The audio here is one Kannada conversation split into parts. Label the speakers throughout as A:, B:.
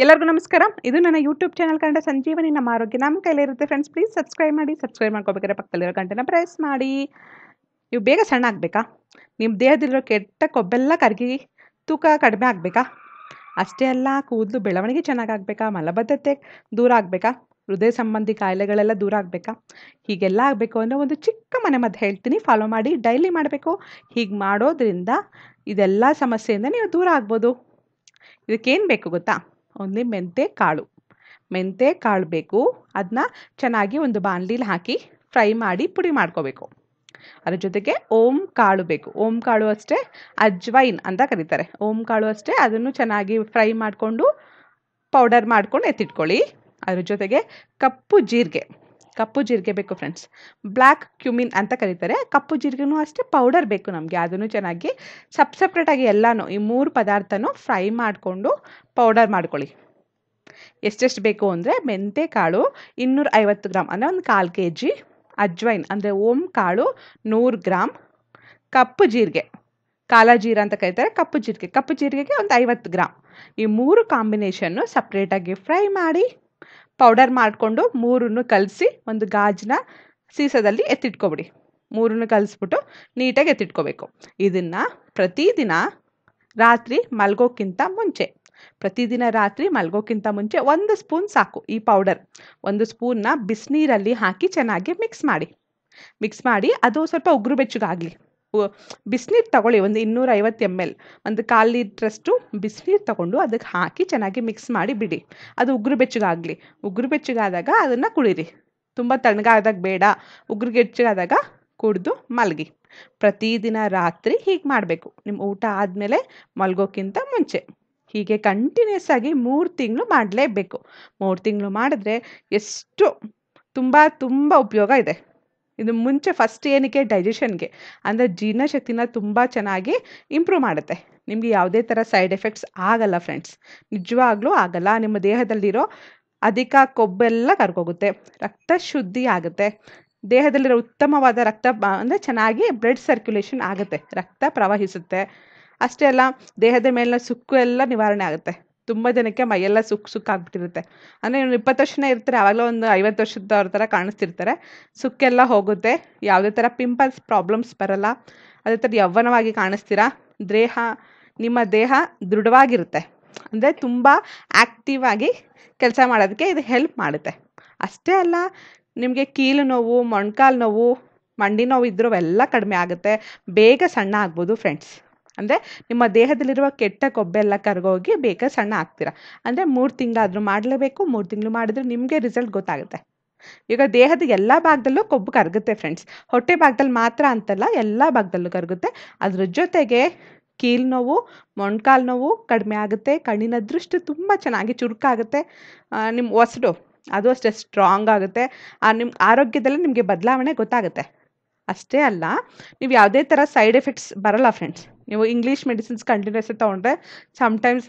A: ಎಲ್ಲರಿಗೂ ನಮಸ್ಕಾರ ಇದು ನನ್ನ ಯೂಟ್ಯೂಬ್ ಚಾನಲ್ ಕಂಡ ಸಂಜೀವನಿ ನಮ್ಮ ಆರೋಗ್ಯ ನಮ್ಮ ಕೈಲಿರುತ್ತೆ ಫ್ರೆಂಡ್ಸ್ ಪ್ಲೀಸ್ ಸಬ್ಸ್ಕ್ರೈಬ್ ಮಾಡಿ ಸಬ್ಸ್ಕ್ರೈಬ್ ಮಾಡ್ಕೋಬೇಕಾದ್ರೆ ಪಕ್ಕದಲ್ಲಿರೋ ಗಂಟೆನ ಪ್ರೆಸ್ ಮಾಡಿ ನೀವು ಬೇಗ ಸಣ್ಣ ಆಗಬೇಕಾ ನಿಮ್ಮ ದೇಹದಲ್ಲಿರೋ ಕೆಟ್ಟ ಕೊಬ್ಬೆಲ್ಲ ಕರಗಿ ತೂಕ ಕಡಿಮೆ ಆಗಬೇಕಾ ಅಷ್ಟೇ ಅಲ್ಲ ಕೂದಲು ಬೆಳವಣಿಗೆ ಚೆನ್ನಾಗಾಗಬೇಕಾ ಮಲಬದ್ಧತೆ ದೂರ ಆಗಬೇಕಾ ಹೃದಯ ಸಂಬಂಧಿ ಕಾಯಿಲೆಗಳೆಲ್ಲ ದೂರ ಆಗಬೇಕಾ ಹೀಗೆಲ್ಲ ಆಗಬೇಕು ಅಂದರೆ ಒಂದು ಚಿಕ್ಕ ಮನೆ ಮದ್ದು ಹೇಳ್ತೀನಿ ಫಾಲೋ ಮಾಡಿ ಡೈಲಿ ಮಾಡಬೇಕು ಹೀಗೆ ಮಾಡೋದ್ರಿಂದ ಇದೆಲ್ಲ ಸಮಸ್ಯೆಯಿಂದ ನೀವು ದೂರ ಆಗ್ಬೋದು ಇದಕ್ಕೇನು ಬೇಕು ಗೊತ್ತಾ ಓನ್ಲಿ ಮೆಂತೆ ಕಾಳು ಮೆಂತೆ ಕಾಳು ಬೇಕು ಅದನ್ನ ಚೆನ್ನಾಗಿ ಒಂದು ಬಾಣಲೀಲಿ ಹಾಕಿ ಫ್ರೈ ಮಾಡಿ ಪುಡಿ ಮಾಡ್ಕೋಬೇಕು ಅದ್ರ ಜೊತೆಗೆ ಓಂ ಕಾಳು ಬೇಕು ಓಂ ಕಾಳು ಅಷ್ಟೇ ಅಜ್ವೈನ್ ಅಂತ ಕರೀತಾರೆ ಓಂ ಕಾಳು ಅಷ್ಟೇ ಅದನ್ನು ಚೆನ್ನಾಗಿ ಫ್ರೈ ಮಾಡಿಕೊಂಡು ಪೌಡರ್ ಮಾಡ್ಕೊಂಡು ಎತ್ತಿಟ್ಕೊಳ್ಳಿ ಅದ್ರ ಜೊತೆಗೆ ಕಪ್ಪು ಜೀರಿಗೆ ಕಪ್ಪು ಜೀರಿಗೆ ಬೇಕು ಫ್ರೆಂಡ್ಸ್ ಬ್ಲ್ಯಾಕ್ ಕ್ಯುಮಿನ್ ಅಂತ ಕರೀತಾರೆ ಕಪ್ಪು ಜೀರಿಗೆನೂ ಅಷ್ಟೇ ಪೌಡರ್ ಬೇಕು ನಮಗೆ ಅದನ್ನು ಚೆನ್ನಾಗಿ ಸಪ್ ಸಪ್ರೇಟಾಗಿ ಎಲ್ಲನೂ ಈ ಮೂರು ಪದಾರ್ಥನೂ ಫ್ರೈ ಮಾಡಿಕೊಂಡು ಪೌಡರ್ ಮಾಡ್ಕೊಳ್ಳಿ ಎಷ್ಟೆಷ್ಟು ಬೇಕು ಅಂದರೆ ಮೆಂತೆ ಕಾಳು ಇನ್ನೂರ ಐವತ್ತು ಗ್ರಾಮ್ ಅಂದರೆ ಒಂದು ಕಾಲು ಕೆ ಜಿ ಅಜ್ವೈನ್ ಅಂದರೆ ಓಂ ಕಾಳು ನೂರು ಗ್ರಾಮ್ ಕಪ್ಪು ಜೀರಿಗೆ ಜೀರ ಅಂತ ಕರೀತಾರೆ ಕಪ್ಪು ಜೀರಿಗೆ ಕಪ್ಪು ಜೀರಿಗೆಗೆ ಒಂದು ಐವತ್ತು ಗ್ರಾಮ್ ಈ ಮೂರು ಕಾಂಬಿನೇಷನ್ನು ಸಪ್ರೇಟಾಗಿ ಫ್ರೈ ಮಾಡಿ ಪೌಡರ್ ಮಾಡಿಕೊಂಡು ಮೂರನ್ನು ಕಲಸಿ ಒಂದು ಗಾಜಿನ ಸೀಸದಲ್ಲಿ ಎತ್ತಿಟ್ಕೊಬಿಡಿ ಮೂರನ್ನು ಕಲಸ್ಬಿಟ್ಟು ನೀಟಾಗಿ ಎತ್ತಿಟ್ಕೋಬೇಕು ಇದನ್ನು ಪ್ರತಿದಿನ ರಾತ್ರಿ ಮಲ್ಗೋಕ್ಕಿಂತ ಮುಂಚೆ ಪ್ರತಿದಿನ ರಾತ್ರಿ ಮಲ್ಗೋಕ್ಕಿಂತ ಮುಂಚೆ ಒಂದು ಸ್ಪೂನ್ ಸಾಕು ಈ ಪೌಡರ್ ಒಂದು ಸ್ಪೂನ್ನ ಬಿಸಿನೀರಲ್ಲಿ ಹಾಕಿ ಚೆನ್ನಾಗಿ ಮಿಕ್ಸ್ ಮಾಡಿ ಮಿಕ್ಸ್ ಮಾಡಿ ಅದು ಸ್ವಲ್ಪ ಉಗುರು ಬೆಚ್ಚಗಾಗಲಿ ಬಿಸಿನೀರು ತಗೊಳ್ಳಿ ಒಂದು ಇನ್ನೂರ ಐವತ್ತು ಎಮ್ ಎಲ್ ಒಂದು ಕಾಲು ಲೀಟ್ರಷ್ಟು ಬಿಸಿನೀರು ತಗೊಂಡು ಅದಕ್ಕೆ ಹಾಕಿ ಚೆನ್ನಾಗಿ ಮಿಕ್ಸ್ ಮಾಡಿ ಬಿಡಿ ಅದು ಉಗುರು ಬೆಚ್ಚಗಾಗಲಿ ಉಗುರು ಬೆಚ್ಚಗಾದಾಗ ಅದನ್ನು ಕುಡೀರಿ ತುಂಬ ತಣ್ಣಗಾದಾಗ ಬೇಡ ಉಗುರು ಬೆಚ್ಚಗಾದಾಗ ಕುಡಿದು ಮಲಗಿ ಪ್ರತಿದಿನ ರಾತ್ರಿ ಹೀಗೆ ಮಾಡಬೇಕು ನಿಮ್ಮ ಊಟ ಆದಮೇಲೆ ಮಲಗೋಕ್ಕಿಂತ ಮುಂಚೆ ಹೀಗೆ ಕಂಟಿನ್ಯೂಸ್ ಆಗಿ ಮೂರು ತಿಂಗಳು ಮಾಡಲೇಬೇಕು ಮೂರು ತಿಂಗಳು ಮಾಡಿದ್ರೆ ಎಷ್ಟು ತುಂಬ ತುಂಬ ಉಪಯೋಗ ಇದೆ ಇದು ಮುಂಚೆ ಫಸ್ಟ್ ಏನಕ್ಕೆ ಡೈಜೆಷನ್ಗೆ ಅಂದರೆ ಜೀರ್ಣಶಕ್ತಿನ ತುಂಬ ಚೆನ್ನಾಗಿ ಇಂಪ್ರೂವ್ ಮಾಡುತ್ತೆ ನಿಮಗೆ ಯಾವುದೇ ಥರ ಸೈಡ್ ಎಫೆಕ್ಟ್ಸ್ ಆಗಲ್ಲ ಫ್ರೆಂಡ್ಸ್ ನಿಜವಾಗ್ಲೂ ಆಗಲ್ಲ ನಿಮ್ಮ ದೇಹದಲ್ಲಿರೋ ಅಧಿಕ ಕೊಬ್ಬೆಲ್ಲ ಕರ್ಕೋಗುತ್ತೆ ರಕ್ತ ಶುದ್ಧಿ ಆಗುತ್ತೆ ದೇಹದಲ್ಲಿರೋ ಉತ್ತಮವಾದ ರಕ್ತ ಅಂದರೆ ಚೆನ್ನಾಗಿ ಬ್ಲಡ್ ಸರ್ಕ್ಯುಲೇಷನ್ ಆಗುತ್ತೆ ರಕ್ತ ಪ್ರವಹಿಸುತ್ತೆ ಅಷ್ಟೇ ಅಲ್ಲ ದೇಹದ ಮೇಲಿನ ಸುಕ್ಕು ಎಲ್ಲ ನಿವಾರಣೆ ಆಗುತ್ತೆ ತುಂಬ ಜನಕ್ಕೆ ಮೈಯೆಲ್ಲ ಸುಕ್ ಸುಕ್ ಆಗ್ಬಿಟ್ಟಿರುತ್ತೆ ಅಂದರೆ ಇವ್ರು ಇಪ್ಪತ್ತು ವರ್ಷನೇ ಇರ್ತಾರೆ ಆವಾಗಲೂ ಒಂದು ಐವತ್ತು ವರ್ಷದವ್ರ ಥರ ಕಾಣಿಸ್ತಿರ್ತಾರೆ ಸುಕ್ಕೆಲ್ಲ ಹೋಗುತ್ತೆ ಯಾವುದೇ ಥರ ಪಿಂಪಲ್ಸ್ ಪ್ರಾಬ್ಲಮ್ಸ್ ಬರಲ್ಲ ಅದೇ ಥರ ಯೌವನವಾಗಿ ಕಾಣಿಸ್ತೀರಾ ದೇಹ ನಿಮ್ಮ ದೇಹ ದೃಢವಾಗಿರುತ್ತೆ ಅಂದರೆ ತುಂಬ ಆ್ಯಕ್ಟಿವ್ ಆಗಿ ಕೆಲಸ ಮಾಡೋದಕ್ಕೆ ಇದು ಹೆಲ್ಪ್ ಮಾಡುತ್ತೆ ಅಷ್ಟೇ ಅಲ್ಲ ನಿಮಗೆ ಕೀಲು ನೋವು ಮೊಣಕಾಲು ನೋವು ಮಂಡಿ ನೋವು ಇದ್ರೂ ಎಲ್ಲ ಕಡಿಮೆ ಆಗುತ್ತೆ ಬೇಗ ಸಣ್ಣ ಆಗ್ಬೋದು ಫ್ರೆಂಡ್ಸ್ ಅಂದರೆ ನಿಮ್ಮ ದೇಹದಲ್ಲಿರುವ ಕೆಟ್ಟ ಕೊಬ್ಬೆಲ್ಲ ಕರ್ಗೋಗಿ ಬೇಗ ಸಣ್ಣ ಆಗ್ತೀರಾ ಅಂದರೆ ಮೂರು ತಿಂಗಳಾದರೂ ಮಾಡಲೇಬೇಕು ಮೂರು ತಿಂಗಳು ಮಾಡಿದ್ರೆ ನಿಮಗೆ ರಿಸಲ್ಟ್ ಗೊತ್ತಾಗುತ್ತೆ ಈಗ ದೇಹದ ಎಲ್ಲ ಭಾಗದಲ್ಲೂ ಕೊಬ್ಬು ಕರಗುತ್ತೆ ಫ್ರೆಂಡ್ಸ್ ಹೊಟ್ಟೆ ಭಾಗದಲ್ಲಿ ಮಾತ್ರ ಅಂತಲ್ಲ ಎಲ್ಲ ಭಾಗದಲ್ಲೂ ಕರಗುತ್ತೆ ಅದ್ರ ಜೊತೆಗೆ ಕೀಲು ನೋವು ಮೊಣಕಾಲು ನೋವು ಕಡಿಮೆ ಆಗುತ್ತೆ ಕಣ್ಣಿನ ದೃಷ್ಟಿ ತುಂಬ ಚೆನ್ನಾಗಿ ಚುರುಕಾಗುತ್ತೆ ನಿಮ್ಮ ಒಸಡು ಅದು ಅಷ್ಟೇ ಸ್ಟ್ರಾಂಗ್ ಆಗುತ್ತೆ ನಿಮ್ಮ ಆರೋಗ್ಯದಲ್ಲಿ ನಿಮಗೆ ಬದಲಾವಣೆ ಗೊತ್ತಾಗುತ್ತೆ ಅಷ್ಟೇ ಅಲ್ಲ ನೀವು ಯಾವುದೇ ಥರ ಸೈಡ್ ಎಫೆಕ್ಟ್ಸ್ ಬರಲ್ಲ ಫ್ರೆಂಡ್ಸ್ ನೀವು ಇಂಗ್ಲೀಷ್ ಮೆಡಿಸಿನ್ಸ್ ಕಂಟಿನ್ಯೂಸ್ ತೊಗೊಂಡ್ರೆ ಸಮ್ಟೈಮ್ಸ್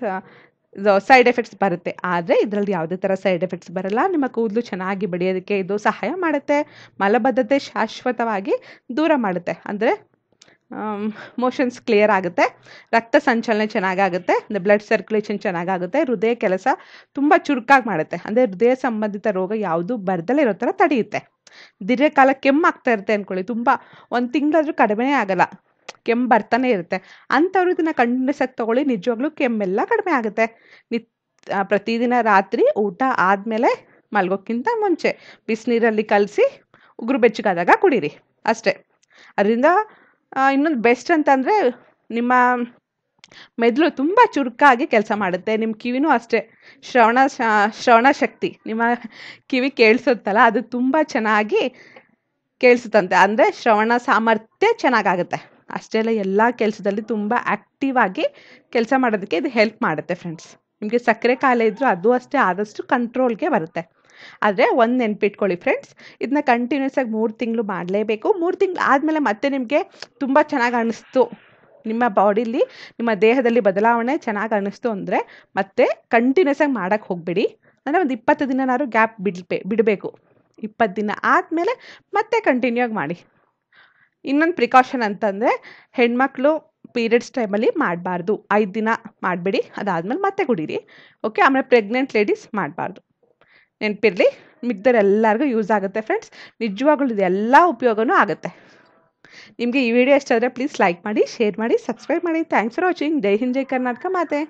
A: ಸೈಡ್ ಎಫೆಕ್ಟ್ಸ್ ಬರುತ್ತೆ ಆದರೆ ಇದರಲ್ಲಿ ಯಾವುದೇ ಥರ ಸೈಡ್ ಎಫೆಕ್ಟ್ಸ್ ಬರಲ್ಲ ನಿಮ್ಮ ಕೂದಲು ಚೆನ್ನಾಗಿ ಬೆಳೆಯೋದಕ್ಕೆ ಇದು ಸಹಾಯ ಮಾಡುತ್ತೆ ಮಲಬದ್ಧತೆ ಶಾಶ್ವತವಾಗಿ ದೂರ ಮಾಡುತ್ತೆ ಅಂದರೆ ಮೋಷನ್ಸ್ ಕ್ಲಿಯರ್ ಆಗುತ್ತೆ ರಕ್ತ ಸಂಚಲನೆ ಚೆನ್ನಾಗಾಗುತ್ತೆ ಅಂದರೆ ಬ್ಲಡ್ ಸರ್ಕ್ಯುಲೇಷನ್ ಚೆನ್ನಾಗಾಗುತ್ತೆ ಹೃದಯ ಕೆಲಸ ತುಂಬ ಚುರುಕಾಗಿ ಮಾಡುತ್ತೆ ಅಂದರೆ ಹೃದಯ ಸಂಬಂಧಿತ ರೋಗ ಯಾವುದು ಬರದಲೇ ಇರೋ ಥರ ತಡೆಯುತ್ತೆ ದೀರ್ಘಕಾಲ ಕೆಮ್ಮಾಗ್ತಾ ಇರುತ್ತೆ ಅಂದ್ಕೊಳ್ಳಿ ತುಂಬ ಒಂದು ತಿಂಗಳಾದರೂ ಕಡಿಮೆನೇ ಆಗಲ್ಲ ಕೆಮ್ಮು ಬರ್ತಾನೆ ಇರುತ್ತೆ ಅಂಥವ್ರು ಇದನ್ನು ಕಂಟಿನ್ಯೂಸ್ ತಗೊಳ್ಳಿ ತೊಗೊಳ್ಳಿ ನಿಜವಾಗ್ಲೂ ಕೆಮ್ಮೆಲ್ಲ ಕಡಿಮೆ ಆಗುತ್ತೆ ನಿತ್ ಪ್ರತಿದಿನ ರಾತ್ರಿ ಊಟ ಆದಮೇಲೆ ಮಲ್ಗೋಕ್ಕಿಂತ ಮುಂಚೆ ಬಿಸಿನೀರಲ್ಲಿ ಕಲಸಿ ಉಗುರು ಬೆಚ್ಚಗಾದಾಗ ಕುಡೀರಿ ಅಷ್ಟೇ ಅದರಿಂದ ಇನ್ನೊಂದು ಬೆಸ್ಟ್ ಅಂತಂದರೆ ನಿಮ್ಮ ಮೆದುಳು ತುಂಬ ಚುರುಕಾಗಿ ಕೆಲಸ ಮಾಡುತ್ತೆ ನಿಮ್ಮ ಕಿವಿನೂ ಅಷ್ಟೇ ಶ್ರವಣ ಶ್ರವಣ ಶಕ್ತಿ ನಿಮ್ಮ ಕಿವಿ ಕೇಳಿಸುತ್ತಲ್ಲ ಅದು ತುಂಬ ಚೆನ್ನಾಗಿ ಕೇಳಿಸುತ್ತಂತೆ ಅಂದರೆ ಶ್ರವಣ ಸಾಮರ್ಥ್ಯ ಚೆನ್ನಾಗಾಗುತ್ತೆ ಅಷ್ಟೇ ಎಲ್ಲ ಕೆಲಸದಲ್ಲಿ ತುಂಬ ಆ್ಯಕ್ಟಿವ್ ಆಗಿ ಕೆಲಸ ಮಾಡೋದಕ್ಕೆ ಇದು ಹೆಲ್ಪ್ ಮಾಡುತ್ತೆ ಫ್ರೆಂಡ್ಸ್ ನಿಮಗೆ ಸಕ್ಕರೆ ಕಾಯಿಲೆ ಇದ್ದರೂ ಅದು ಅಷ್ಟೇ ಆದಷ್ಟು ಕಂಟ್ರೋಲ್ಗೆ ಬರುತ್ತೆ ಆದರೆ ಒಂದು ನೆನ್ಪಿಟ್ಕೊಳ್ಳಿ ಫ್ರೆಂಡ್ಸ್ ಇದನ್ನ ಕಂಟಿನ್ಯೂಸ್ ಆಗಿ ಮೂರು ತಿಂಗಳು ಮಾಡಲೇಬೇಕು ಮೂರು ತಿಂಗಳು ಆದಮೇಲೆ ಮತ್ತೆ ನಿಮಗೆ ತುಂಬ ಚೆನ್ನಾಗಿ ಅನ್ನಿಸ್ತು ನಿಮ್ಮ ಬಾಡಿಲಿ ನಿಮ್ಮ ದೇಹದಲ್ಲಿ ಬದಲಾವಣೆ ಚೆನ್ನಾಗಿ ಅನ್ನಿಸ್ತು ಅಂದರೆ ಮತ್ತೆ ಕಂಟಿನ್ಯೂಸ್ ಆಗಿ ಮಾಡೋಕ್ಕೆ ಹೋಗಬೇಡಿ ಅಂದರೆ ಒಂದು ಇಪ್ಪತ್ತು ದಿನನಾದ್ರೂ ಗ್ಯಾಪ್ ಬಿಡ್ಬೇ ಬಿಡಬೇಕು ಇಪ್ಪತ್ತು ದಿನ ಆದಮೇಲೆ ಮತ್ತೆ ಕಂಟಿನ್ಯೂ ಆಗಿ ಮಾಡಿ ಇನ್ನೊಂದು ಪ್ರಿಕಾಷನ್ ಅಂತಂದರೆ ಹೆಣ್ಮಕ್ಳು ಪೀರಿಯಡ್ಸ್ ಟೈಮಲ್ಲಿ ಮಾಡಬಾರ್ದು ಐದು ದಿನ ಮಾಡಬೇಡಿ ಅದಾದಮೇಲೆ ಮತ್ತೆ ಕುಡೀರಿ ಓಕೆ ಆಮೇಲೆ ಪ್ರೆಗ್ನೆಂಟ್ ಲೇಡೀಸ್ ಮಾಡಬಾರ್ದು ನೆನಪಿರಲಿ ಎಲ್ಲರಿಗೂ ಯೂಸ್ ಆಗುತ್ತೆ ಫ್ರೆಂಡ್ಸ್ ನಿಜವಾಗ್ಲೂ ಇದೆಲ್ಲ ಉಪಯೋಗನೂ ಆಗುತ್ತೆ ನಿಮಗೆ ಈ ವಿಡಿಯೋ ಇಷ್ಟ ಆದರೆ ಪ್ಲೀಸ್ ಲೈಕ್ ಮಾಡಿ ಶೇರ್ ಮಾಡಿ ಸಬ್ಸ್ಕ್ರೈಬ್ ಮಾಡಿ ಥ್ಯಾಂಕ್ಸ್ ಫಾರ್ ವಾಚಿಂಗ್ ಜೈ ಹಿಂದ್ ಜೈ ಕರ್ನಾಟಕ ಮಾತೆ